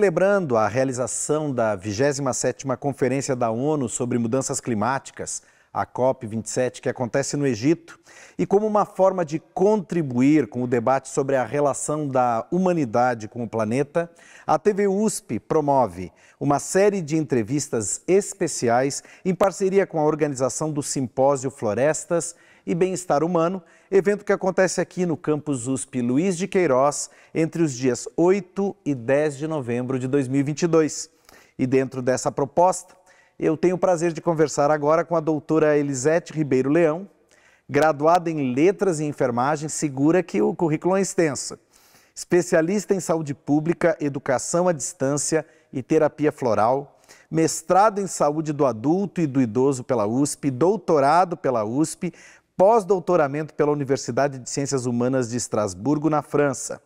Celebrando a realização da 27ª Conferência da ONU sobre Mudanças Climáticas, a COP27, que acontece no Egito, e como uma forma de contribuir com o debate sobre a relação da humanidade com o planeta, a TV USP promove uma série de entrevistas especiais em parceria com a organização do Simpósio Florestas e Bem-Estar Humano, evento que acontece aqui no campus USP Luiz de Queiroz entre os dias 8 e 10 de novembro de 2022. E dentro dessa proposta, eu tenho o prazer de conversar agora com a doutora Elisete Ribeiro Leão, graduada em Letras e Enfermagem, segura que o currículo é extenso. Especialista em saúde pública, educação à distância e terapia floral, mestrado em saúde do adulto e do idoso pela USP, doutorado pela USP, pós-doutoramento pela Universidade de Ciências Humanas de Estrasburgo, na França.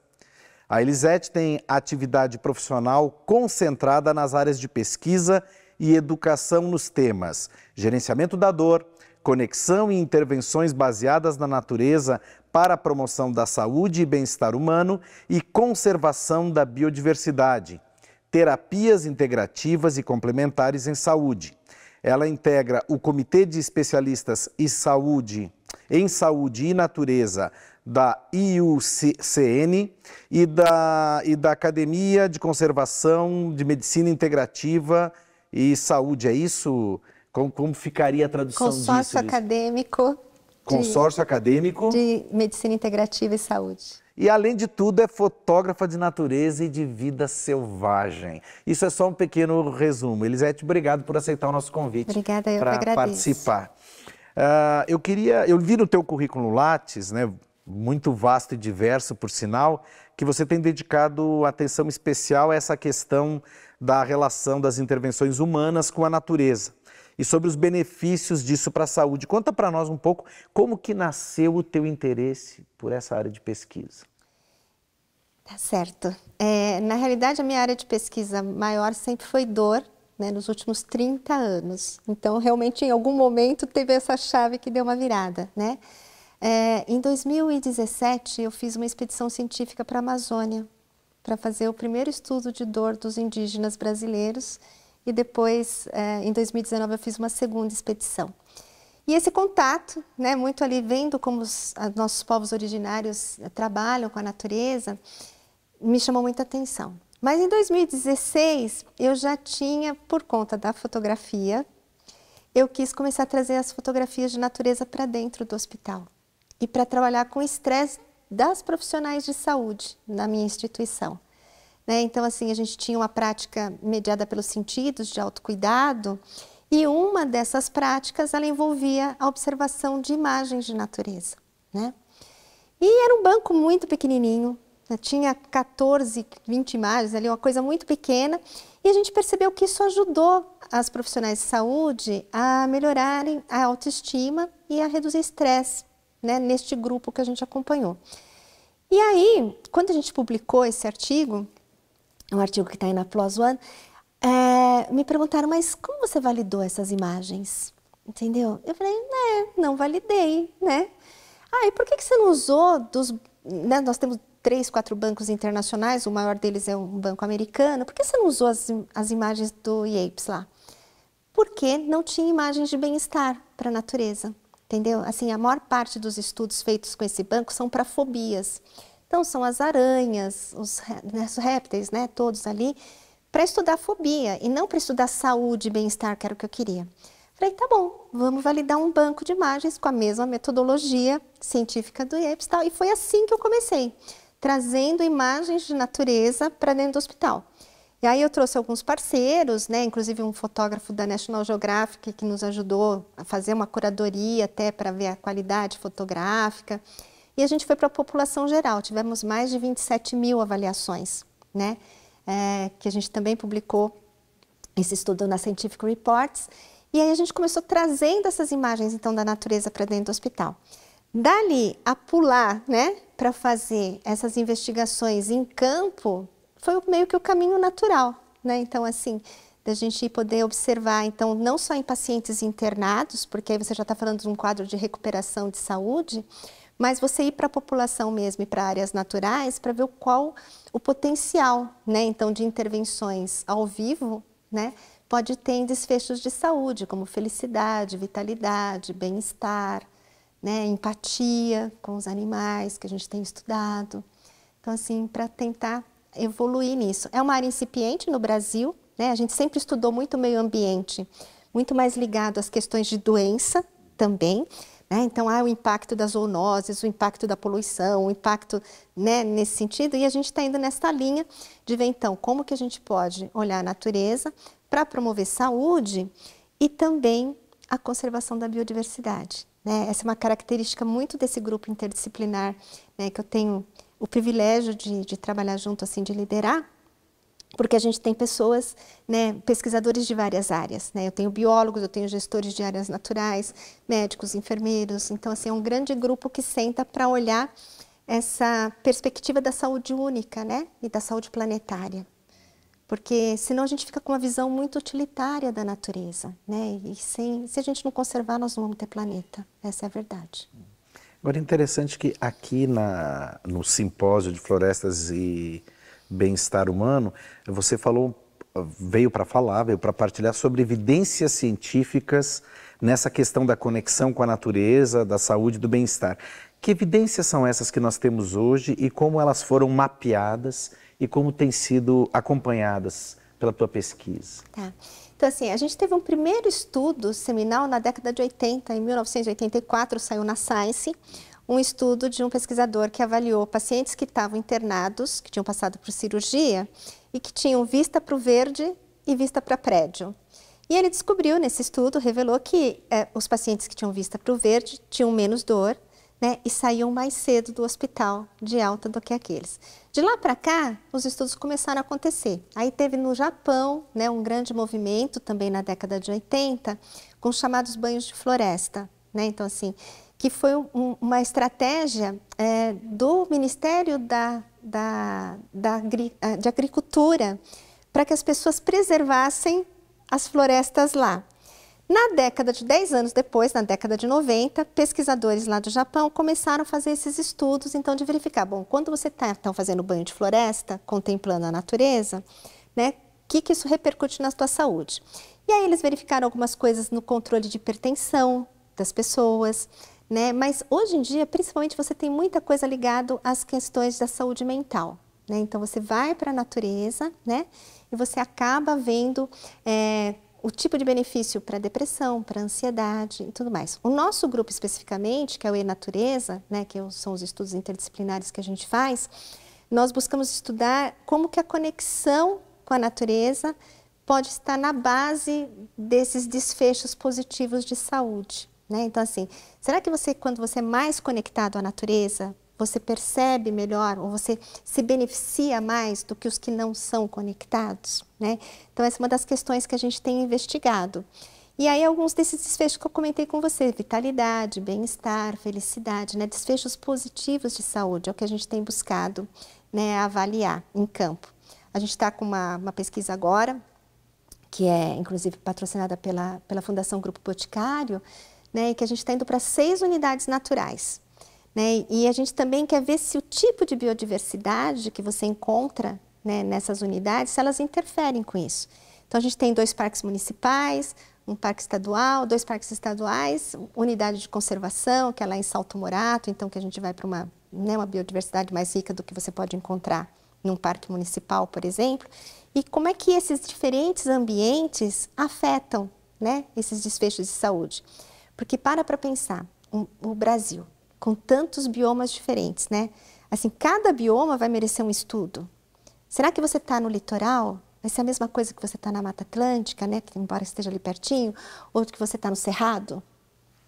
A Elisete tem atividade profissional concentrada nas áreas de pesquisa e educação nos temas gerenciamento da dor, conexão e intervenções baseadas na natureza para a promoção da saúde e bem-estar humano e conservação da biodiversidade, terapias integrativas e complementares em saúde. Ela integra o Comitê de Especialistas em Saúde em Saúde e Natureza da IUCN e da, e da Academia de Conservação de Medicina Integrativa e Saúde. É isso? Como, como ficaria a tradução Consórcio disso? Consórcio Acadêmico. Consórcio de, Acadêmico. De Medicina Integrativa e Saúde. E, além de tudo, é fotógrafa de natureza e de vida selvagem. Isso é só um pequeno resumo. Elisete, obrigado por aceitar o nosso convite. Obrigada, eu para participar. Uh, eu queria, eu vi no teu currículo Lattes, né, muito vasto e diverso, por sinal, que você tem dedicado atenção especial a essa questão da relação das intervenções humanas com a natureza e sobre os benefícios disso para a saúde. Conta para nós um pouco como que nasceu o teu interesse por essa área de pesquisa. Tá certo. É, na realidade, a minha área de pesquisa maior sempre foi dor né, nos últimos 30 anos. Então, realmente, em algum momento teve essa chave que deu uma virada, né? É, em 2017, eu fiz uma expedição científica para a Amazônia, para fazer o primeiro estudo de dor dos indígenas brasileiros. E depois, é, em 2019, eu fiz uma segunda expedição. E esse contato, né, muito ali vendo como os nossos povos originários é, trabalham com a natureza, me chamou muita atenção. Mas em 2016 eu já tinha, por conta da fotografia, eu quis começar a trazer as fotografias de natureza para dentro do hospital e para trabalhar com o estresse das profissionais de saúde na minha instituição. Né? Então, assim, a gente tinha uma prática mediada pelos sentidos, de autocuidado, e uma dessas práticas, ela envolvia a observação de imagens de natureza. Né? E era um banco muito pequenininho, né, tinha 14, 20 imagens ali, uma coisa muito pequena, e a gente percebeu que isso ajudou as profissionais de saúde a melhorarem a autoestima e a reduzir estresse, né, neste grupo que a gente acompanhou. E aí, quando a gente publicou esse artigo, um artigo que está aí na PLOS One, é, me perguntaram, mas como você validou essas imagens? Entendeu? Eu falei, né, não validei, né? Ah, e por que, que você não usou dos... Né, nós temos três, quatro bancos internacionais, o maior deles é um banco americano, por que você não usou as, as imagens do IAPES lá? Porque não tinha imagens de bem-estar para a natureza, entendeu? Assim, a maior parte dos estudos feitos com esse banco são para fobias. Então, são as aranhas, os, né, os répteis, né, todos ali, para estudar fobia e não para estudar saúde e bem-estar, que era o que eu queria. Falei, tá bom, vamos validar um banco de imagens com a mesma metodologia científica do IEPS e tal. E foi assim que eu comecei trazendo imagens de natureza para dentro do hospital. E aí eu trouxe alguns parceiros, né, inclusive um fotógrafo da National Geographic que nos ajudou a fazer uma curadoria até para ver a qualidade fotográfica. E a gente foi para a população geral, tivemos mais de 27 mil avaliações, né, é, que a gente também publicou esse estudo na Scientific Reports. E aí a gente começou trazendo essas imagens então da natureza para dentro do hospital. Dali a pular, né, para fazer essas investigações em campo foi meio que o caminho natural, né? Então, assim, da gente poder observar, então, não só em pacientes internados, porque aí você já está falando de um quadro de recuperação de saúde, mas você ir para a população mesmo e para áreas naturais para ver qual o potencial, né? Então, de intervenções ao vivo, né? Pode ter em desfechos de saúde, como felicidade, vitalidade, bem-estar, né, empatia com os animais que a gente tem estudado. Então, assim, para tentar evoluir nisso. É uma área incipiente no Brasil, né? A gente sempre estudou muito meio ambiente, muito mais ligado às questões de doença também. Né? Então, há o impacto das zoonoses, o impacto da poluição, o impacto né, nesse sentido. E a gente está indo nessa linha de ver, então, como que a gente pode olhar a natureza para promover saúde e também a conservação da biodiversidade. Né? Essa é uma característica muito desse grupo interdisciplinar né, que eu tenho o privilégio de, de trabalhar junto, assim, de liderar, porque a gente tem pessoas, né, pesquisadores de várias áreas, né? Eu tenho biólogos, eu tenho gestores de áreas naturais, médicos, enfermeiros. Então, assim, é um grande grupo que senta para olhar essa perspectiva da saúde única, né, e da saúde planetária porque senão a gente fica com uma visão muito utilitária da natureza, né? E sem, se a gente não conservar, nós não vamos ter planeta. Essa é a verdade. Agora, é interessante que aqui na, no simpósio de florestas e bem-estar humano, você falou, veio para falar, veio para partilhar sobre evidências científicas nessa questão da conexão com a natureza, da saúde, do bem-estar. Que evidências são essas que nós temos hoje e como elas foram mapeadas e como têm sido acompanhadas pela tua pesquisa? Tá. Então, assim, a gente teve um primeiro estudo seminal na década de 80, em 1984, saiu na Science, um estudo de um pesquisador que avaliou pacientes que estavam internados, que tinham passado por cirurgia e que tinham vista para o verde e vista para prédio. E ele descobriu nesse estudo, revelou que eh, os pacientes que tinham vista para o verde tinham menos dor né, e saíam mais cedo do hospital de alta do que aqueles. De lá para cá, os estudos começaram a acontecer. Aí teve no Japão né, um grande movimento, também na década de 80, com os chamados banhos de floresta. Né? Então, assim, que foi um, uma estratégia é, do Ministério da, da, da eh, de Agricultura para que as pessoas preservassem as florestas lá. Na década de 10 anos depois, na década de 90, pesquisadores lá do Japão começaram a fazer esses estudos, então, de verificar, bom, quando você está tá fazendo banho de floresta, contemplando a natureza, né, o que, que isso repercute na sua saúde? E aí eles verificaram algumas coisas no controle de hipertensão das pessoas, né, mas hoje em dia, principalmente, você tem muita coisa ligado às questões da saúde mental, né, então você vai para a natureza, né, e você acaba vendo... É, o tipo de benefício para depressão, para ansiedade e tudo mais. O nosso grupo especificamente, que é o E-Natureza, né, que é são os estudos interdisciplinares que a gente faz, nós buscamos estudar como que a conexão com a natureza pode estar na base desses desfechos positivos de saúde. Né? Então, assim, será que você, quando você é mais conectado à natureza, você percebe melhor ou você se beneficia mais do que os que não são conectados, né? Então, essa é uma das questões que a gente tem investigado. E aí, alguns desses desfechos que eu comentei com você, vitalidade, bem-estar, felicidade, né? Desfechos positivos de saúde, é o que a gente tem buscado né, avaliar em campo. A gente está com uma, uma pesquisa agora, que é inclusive patrocinada pela, pela Fundação Grupo Boticário, né, que a gente está indo para seis unidades naturais. Né? E a gente também quer ver se o tipo de biodiversidade que você encontra né, nessas unidades, se elas interferem com isso. Então, a gente tem dois parques municipais, um parque estadual, dois parques estaduais, unidade de conservação, que é lá em Salto Morato, então que a gente vai para uma, né, uma biodiversidade mais rica do que você pode encontrar num parque municipal, por exemplo. E como é que esses diferentes ambientes afetam né, esses desfechos de saúde? Porque para para pensar, o Brasil com tantos biomas diferentes, né? Assim, cada bioma vai merecer um estudo. Será que você está no litoral? Vai ser a mesma coisa que você está na Mata Atlântica, né? embora esteja ali pertinho, ou que você está no Cerrado,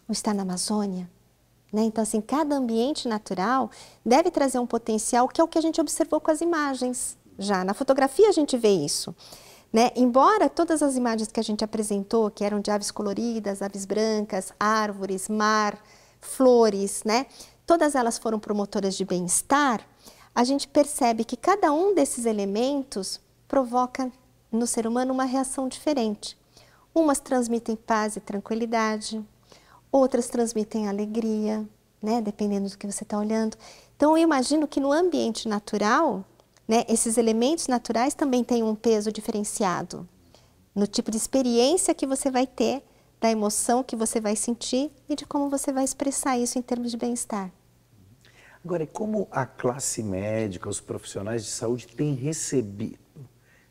ou está na Amazônia. Né? Então, assim, cada ambiente natural deve trazer um potencial que é o que a gente observou com as imagens já. Na fotografia a gente vê isso. Né? Embora todas as imagens que a gente apresentou, que eram de aves coloridas, aves brancas, árvores, mar, flores, né? Todas elas foram promotoras de bem-estar. A gente percebe que cada um desses elementos provoca no ser humano uma reação diferente. Umas transmitem paz e tranquilidade, outras transmitem alegria, né? Dependendo do que você está olhando. Então, eu imagino que no ambiente natural, né, esses elementos naturais também têm um peso diferenciado no tipo de experiência que você vai ter da emoção que você vai sentir e de como você vai expressar isso em termos de bem-estar. Agora, como a classe médica, os profissionais de saúde têm recebido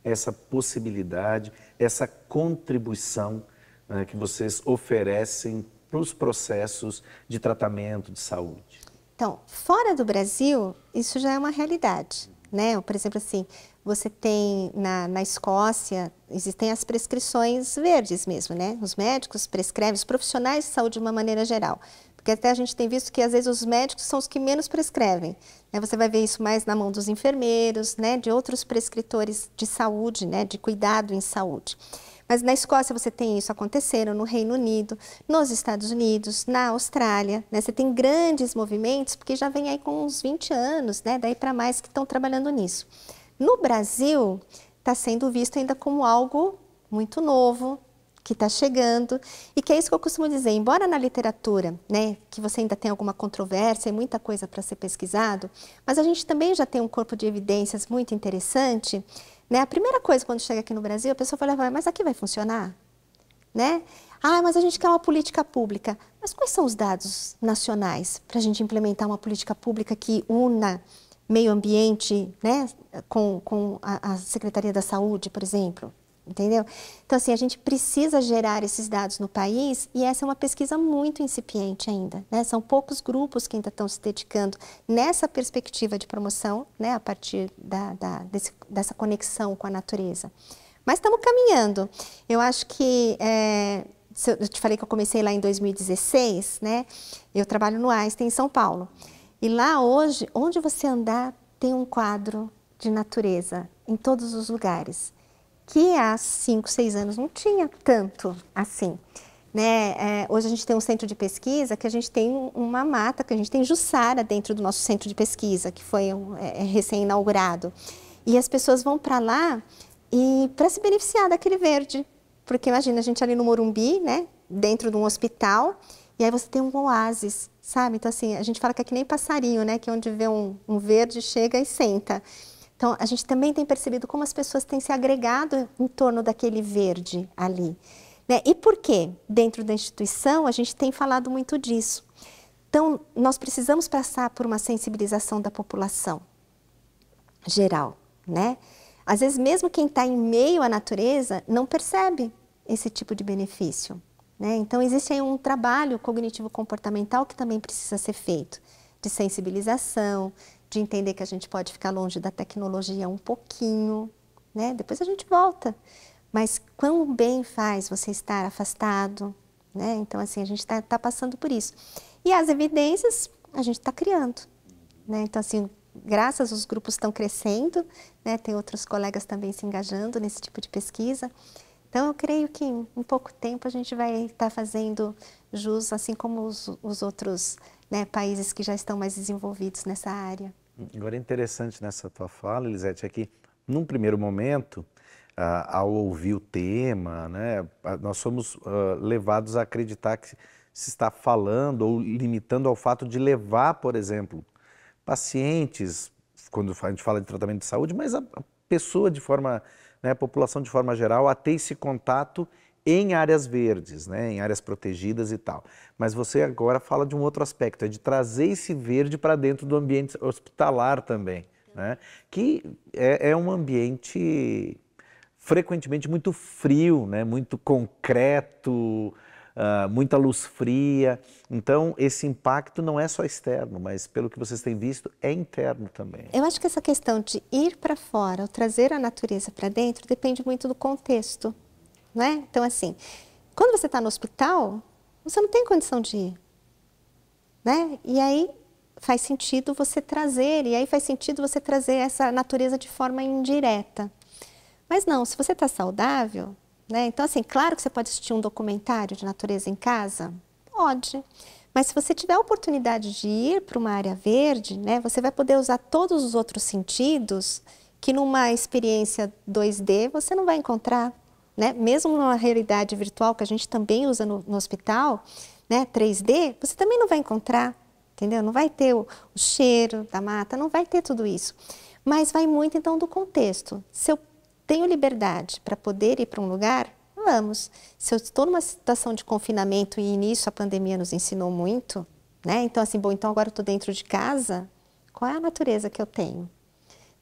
essa possibilidade, essa contribuição né, que vocês oferecem para os processos de tratamento de saúde? Então, fora do Brasil, isso já é uma realidade né? Por exemplo, assim, você tem na, na Escócia, existem as prescrições verdes mesmo, né? Os médicos prescrevem, os profissionais de saúde de uma maneira geral. Porque até a gente tem visto que às vezes os médicos são os que menos prescrevem. Né? Você vai ver isso mais na mão dos enfermeiros, né? De outros prescritores de saúde, né? De cuidado em saúde. Mas na Escócia você tem isso acontecendo, no Reino Unido, nos Estados Unidos, na Austrália, né? Você tem grandes movimentos, porque já vem aí com uns 20 anos, né? Daí para mais que estão trabalhando nisso. No Brasil, está sendo visto ainda como algo muito novo, que está chegando e que é isso que eu costumo dizer. Embora na literatura, né, que você ainda tem alguma controvérsia e muita coisa para ser pesquisado, mas a gente também já tem um corpo de evidências muito interessante né? A primeira coisa quando chega aqui no Brasil, a pessoa fala, ah, mas aqui vai funcionar? Né? Ah, mas a gente quer uma política pública. Mas quais são os dados nacionais para a gente implementar uma política pública que una meio ambiente né, com, com a, a Secretaria da Saúde, por exemplo? entendeu? Então, assim, a gente precisa gerar esses dados no país e essa é uma pesquisa muito incipiente ainda, né? São poucos grupos que ainda estão se dedicando nessa perspectiva de promoção, né? A partir da, da desse, dessa conexão com a natureza. Mas estamos caminhando. Eu acho que... É, eu te falei que eu comecei lá em 2016, né? Eu trabalho no Einstein, em São Paulo. E lá hoje, onde você andar, tem um quadro de natureza, em todos os lugares que há 5, 6 anos não tinha tanto assim. Né? É, hoje a gente tem um centro de pesquisa que a gente tem uma mata, que a gente tem Jussara dentro do nosso centro de pesquisa, que foi um, é, é recém-inaugurado. E as pessoas vão para lá e para se beneficiar daquele verde. Porque imagina, a gente ali no Morumbi, né? dentro de um hospital, e aí você tem um oásis, sabe? Então, assim, a gente fala que é que nem passarinho, né? Que é onde vê um, um verde, chega e senta. Então, a gente também tem percebido como as pessoas têm se agregado em torno daquele verde ali. Né? E por quê? Dentro da instituição, a gente tem falado muito disso. Então, nós precisamos passar por uma sensibilização da população geral, né? Às vezes, mesmo quem está em meio à natureza não percebe esse tipo de benefício, né? Então, existe aí um trabalho cognitivo-comportamental que também precisa ser feito, de sensibilização, de entender que a gente pode ficar longe da tecnologia um pouquinho, né? Depois a gente volta. Mas quão bem faz você estar afastado, né? Então, assim, a gente está tá passando por isso. E as evidências a gente está criando, né? Então, assim, graças os grupos estão crescendo, né? Tem outros colegas também se engajando nesse tipo de pesquisa. Então, eu creio que em pouco tempo a gente vai estar tá fazendo jus, assim como os, os outros né, países que já estão mais desenvolvidos nessa área. Agora, é interessante nessa tua fala, Elisete, é que, num primeiro momento, ao ouvir o tema, né, nós somos ah, levados a acreditar que se está falando ou limitando ao fato de levar, por exemplo, pacientes, quando a gente fala de tratamento de saúde, mas a pessoa de forma, né, a população de forma geral, a ter esse contato em áreas verdes, né, em áreas protegidas e tal. Mas você agora fala de um outro aspecto, é de trazer esse verde para dentro do ambiente hospitalar também, né, que é, é um ambiente frequentemente muito frio, né, muito concreto, Uh, muita luz fria. Então, esse impacto não é só externo, mas pelo que vocês têm visto, é interno também. Eu acho que essa questão de ir para fora ou trazer a natureza para dentro depende muito do contexto né? Então, assim, quando você está no hospital, você não tem condição de ir, né? E aí faz sentido você trazer, e aí faz sentido você trazer essa natureza de forma indireta. Mas não, se você está saudável, né? Então, assim, claro que você pode assistir um documentário de natureza em casa, pode. Mas se você tiver a oportunidade de ir para uma área verde, né, você vai poder usar todos os outros sentidos que numa experiência 2D você não vai encontrar né? mesmo numa realidade virtual que a gente também usa no, no hospital, né? 3D, você também não vai encontrar, entendeu? Não vai ter o, o cheiro da mata, não vai ter tudo isso. Mas vai muito então do contexto. Se eu tenho liberdade para poder ir para um lugar, vamos. Se eu estou numa situação de confinamento e início a pandemia nos ensinou muito, né? Então assim, bom, então agora eu estou dentro de casa, qual é a natureza que eu tenho?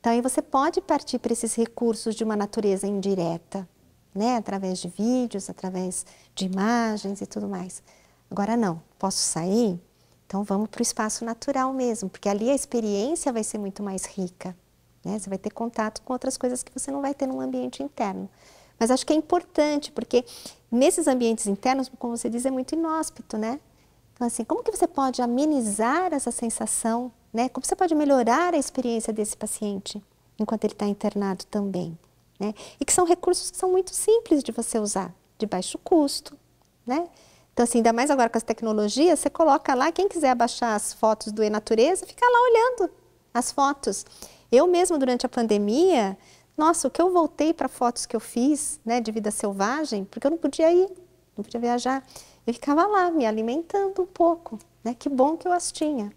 Então aí você pode partir para esses recursos de uma natureza indireta, né? através de vídeos, através de imagens e tudo mais. Agora não, posso sair? Então vamos para o espaço natural mesmo, porque ali a experiência vai ser muito mais rica. Né? Você vai ter contato com outras coisas que você não vai ter num ambiente interno. Mas acho que é importante, porque nesses ambientes internos, como você diz, é muito inóspito, né? Então, assim, como que você pode amenizar essa sensação, né? Como você pode melhorar a experiência desse paciente enquanto ele está internado também? Né? E que são recursos que são muito simples de você usar, de baixo custo. Né? Então, assim, ainda mais agora com as tecnologias, você coloca lá, quem quiser baixar as fotos do E-Natureza, fica lá olhando as fotos. Eu mesmo, durante a pandemia, nossa, o que eu voltei para fotos que eu fiz né, de vida selvagem, porque eu não podia ir, não podia viajar. Eu ficava lá, me alimentando um pouco. Né? Que bom que eu as tinha.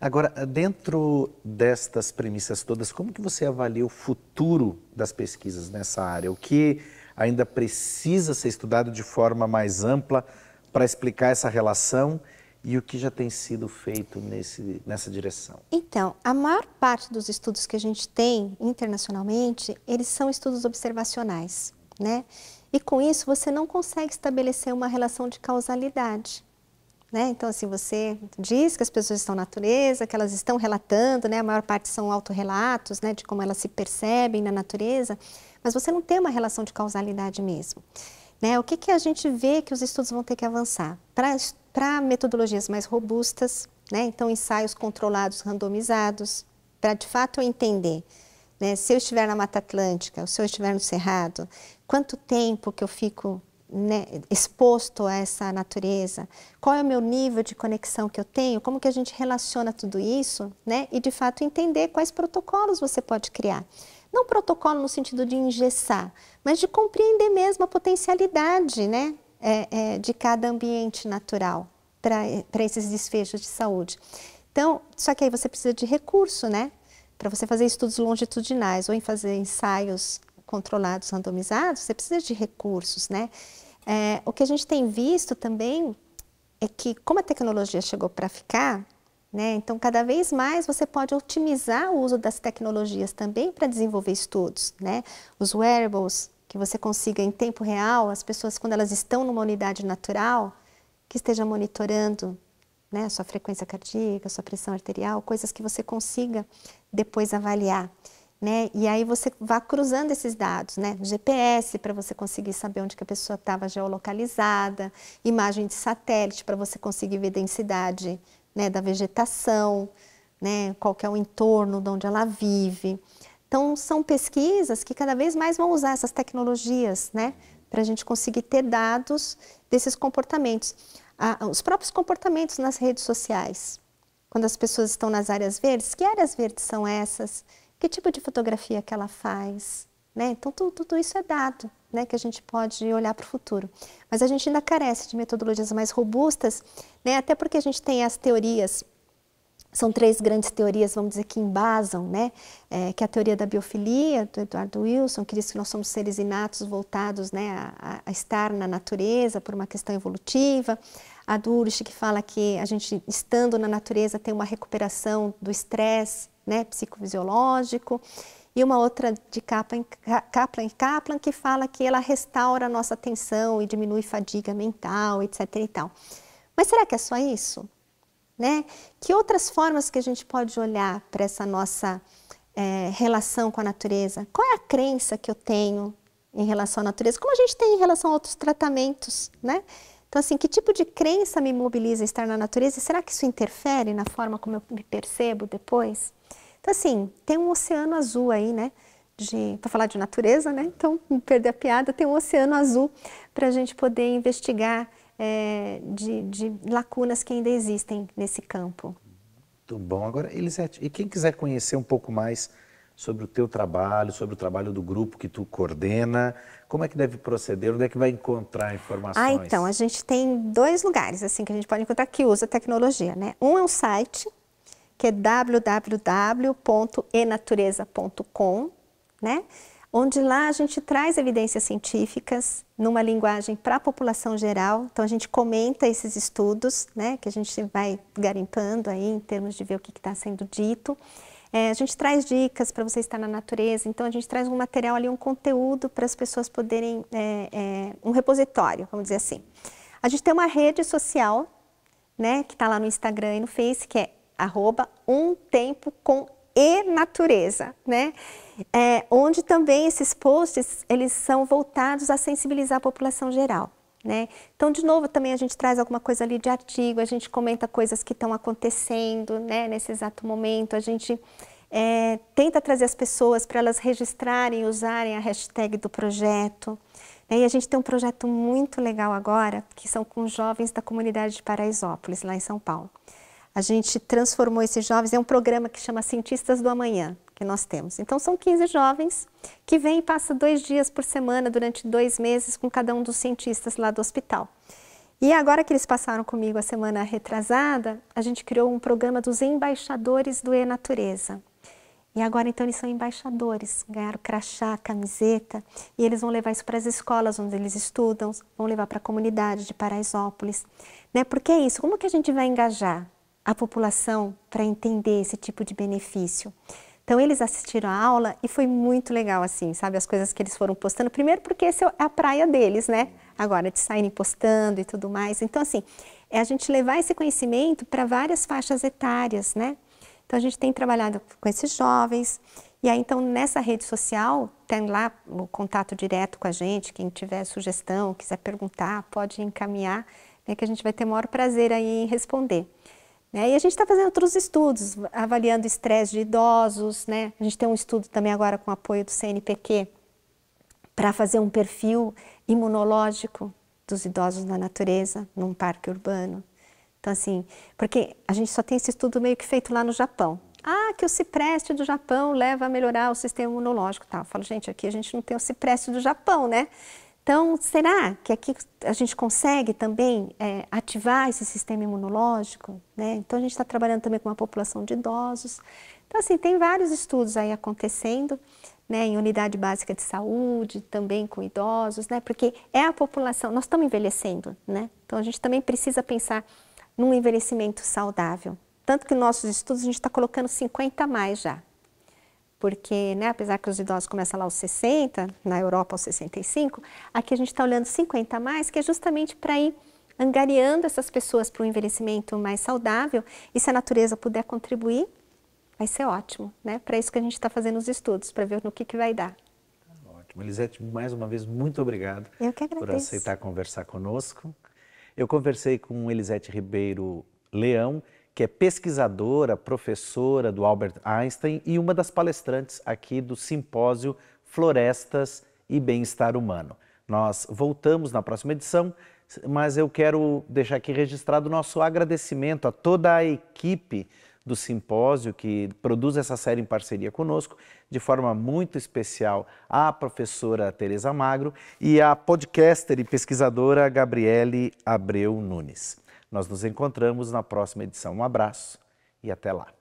Agora, dentro destas premissas todas, como que você avalia o futuro das pesquisas nessa área? O que ainda precisa ser estudado de forma mais ampla para explicar essa relação e o que já tem sido feito nesse, nessa direção? Então, a maior parte dos estudos que a gente tem internacionalmente, eles são estudos observacionais, né? E com isso você não consegue estabelecer uma relação de causalidade. Né? Então, assim, você diz que as pessoas estão na natureza, que elas estão relatando, né? a maior parte são autorrelatos né? de como elas se percebem na natureza, mas você não tem uma relação de causalidade mesmo. Né? O que, que a gente vê que os estudos vão ter que avançar? Para metodologias mais robustas, né? então ensaios controlados, randomizados, para de fato eu entender né? se eu estiver na Mata Atlântica, ou se eu estiver no Cerrado, quanto tempo que eu fico né, exposto a essa natureza? Qual é o meu nível de conexão que eu tenho? Como que a gente relaciona tudo isso? Né? E, de fato, entender quais protocolos você pode criar. Não protocolo no sentido de engessar, mas de compreender mesmo a potencialidade né, é, é, de cada ambiente natural para esses desfechos de saúde. Então, só que aí você precisa de recurso, né? Para você fazer estudos longitudinais ou em fazer ensaios controlados, randomizados, você precisa de recursos, né? É, o que a gente tem visto também é que como a tecnologia chegou para ficar, né, então cada vez mais você pode otimizar o uso das tecnologias também para desenvolver estudos, né? Os wearables que você consiga em tempo real, as pessoas quando elas estão numa unidade natural, que esteja monitorando né, sua frequência cardíaca, sua pressão arterial, coisas que você consiga depois avaliar né? E aí você vá cruzando esses dados, né? GPS para você conseguir saber onde que a pessoa estava geolocalizada, imagem de satélite para você conseguir ver densidade, né, da vegetação, né, qual é o entorno de onde ela vive. Então são pesquisas que cada vez mais vão usar essas tecnologias, né, para a gente conseguir ter dados desses comportamentos, ah, os próprios comportamentos nas redes sociais. Quando as pessoas estão nas áreas verdes, que áreas verdes são essas? que tipo de fotografia que ela faz, né? Então tudo, tudo isso é dado, né? Que a gente pode olhar para o futuro. Mas a gente ainda carece de metodologias mais robustas, né? Até porque a gente tem as teorias são três grandes teorias, vamos dizer, que embasam, né? É, que é a teoria da biofilia, do Eduardo Wilson, que diz que nós somos seres inatos voltados né, a, a estar na natureza por uma questão evolutiva. A do que fala que a gente, estando na natureza, tem uma recuperação do estresse, né, psicofisiológico, e uma outra de Kaplan, Kaplan Kaplan, que fala que ela restaura a nossa atenção e diminui fadiga mental, etc. E tal. Mas será que é só isso? Né? Que outras formas que a gente pode olhar para essa nossa é, relação com a natureza? Qual é a crença que eu tenho em relação à natureza? Como a gente tem em relação a outros tratamentos, né? Então, assim, que tipo de crença me mobiliza a estar na natureza? E será que isso interfere na forma como eu me percebo depois? Então, assim, tem um oceano azul aí, né? Para falar de natureza, né? Então, não perder a piada, tem um oceano azul para a gente poder investigar é, de, de, lacunas que ainda existem nesse campo. Muito bom. Agora, Elisete, e quem quiser conhecer um pouco mais sobre o teu trabalho, sobre o trabalho do grupo que tu coordena, como é que deve proceder, onde é que vai encontrar informações? Ah, então, a gente tem dois lugares assim que a gente pode encontrar que usa tecnologia, né? Um é um site que é www.enatureza.com, né? onde lá a gente traz evidências científicas numa linguagem para a população geral. Então a gente comenta esses estudos, né, que a gente vai garimpando aí em termos de ver o que está sendo dito. É, a gente traz dicas para você estar na natureza, então a gente traz um material ali, um conteúdo para as pessoas poderem, é, é, um repositório, vamos dizer assim. A gente tem uma rede social, né, que está lá no Instagram e no Face, que é arroba um tempo com e natureza, né? É, onde também esses posts, eles são voltados a sensibilizar a população geral. Né? Então, de novo, também a gente traz alguma coisa ali de artigo, a gente comenta coisas que estão acontecendo né, nesse exato momento, a gente é, tenta trazer as pessoas para elas registrarem, usarem a hashtag do projeto. Né? E a gente tem um projeto muito legal agora, que são com jovens da comunidade de Paraisópolis, lá em São Paulo a gente transformou esses jovens, é um programa que chama Cientistas do Amanhã, que nós temos. Então, são 15 jovens que vêm e passam dois dias por semana, durante dois meses, com cada um dos cientistas lá do hospital. E agora que eles passaram comigo a semana retrasada, a gente criou um programa dos embaixadores do E-Natureza. E agora, então, eles são embaixadores, ganharam crachá, camiseta, e eles vão levar isso para as escolas onde eles estudam, vão levar para a comunidade de Paraisópolis. Né? Porque é isso, como que a gente vai engajar? a população para entender esse tipo de benefício. Então eles assistiram a aula e foi muito legal assim, sabe, as coisas que eles foram postando. Primeiro porque essa é a praia deles, né? Agora de saírem postando e tudo mais. Então assim, é a gente levar esse conhecimento para várias faixas etárias, né? Então a gente tem trabalhado com esses jovens e aí então nessa rede social tem lá o contato direto com a gente, quem tiver sugestão, quiser perguntar, pode encaminhar, né, que a gente vai ter o maior prazer aí em responder. Né? E a gente está fazendo outros estudos, avaliando estresse de idosos, né? a gente tem um estudo também agora com apoio do CNPq para fazer um perfil imunológico dos idosos na natureza, num parque urbano. Então, assim, porque a gente só tem esse estudo meio que feito lá no Japão. Ah, que o cipreste do Japão leva a melhorar o sistema imunológico tal. Eu falo, gente, aqui a gente não tem o cipreste do Japão, né? Então, será que aqui a gente consegue também é, ativar esse sistema imunológico? Né? Então, a gente está trabalhando também com uma população de idosos. Então, assim, tem vários estudos aí acontecendo, né, em unidade básica de saúde, também com idosos, né, porque é a população, nós estamos envelhecendo, né, então a gente também precisa pensar num envelhecimento saudável. Tanto que nossos estudos a gente está colocando 50 a mais já, porque, né, apesar que os idosos começam lá aos 60, na Europa aos 65, aqui a gente está olhando 50 a mais, que é justamente para ir angariando essas pessoas para um envelhecimento mais saudável, e se a natureza puder contribuir, vai ser ótimo, né? Para isso que a gente está fazendo os estudos, para ver no que, que vai dar. Ótimo. Elisete, mais uma vez, muito obrigado por aceitar conversar conosco. Eu conversei com Elisete Ribeiro Leão, que é pesquisadora, professora do Albert Einstein e uma das palestrantes aqui do simpósio Florestas e Bem-Estar Humano. Nós voltamos na próxima edição, mas eu quero deixar aqui registrado o nosso agradecimento a toda a equipe do simpósio que produz essa série em parceria conosco, de forma muito especial à professora Tereza Magro e à podcaster e pesquisadora Gabriele Abreu Nunes. Nós nos encontramos na próxima edição. Um abraço e até lá.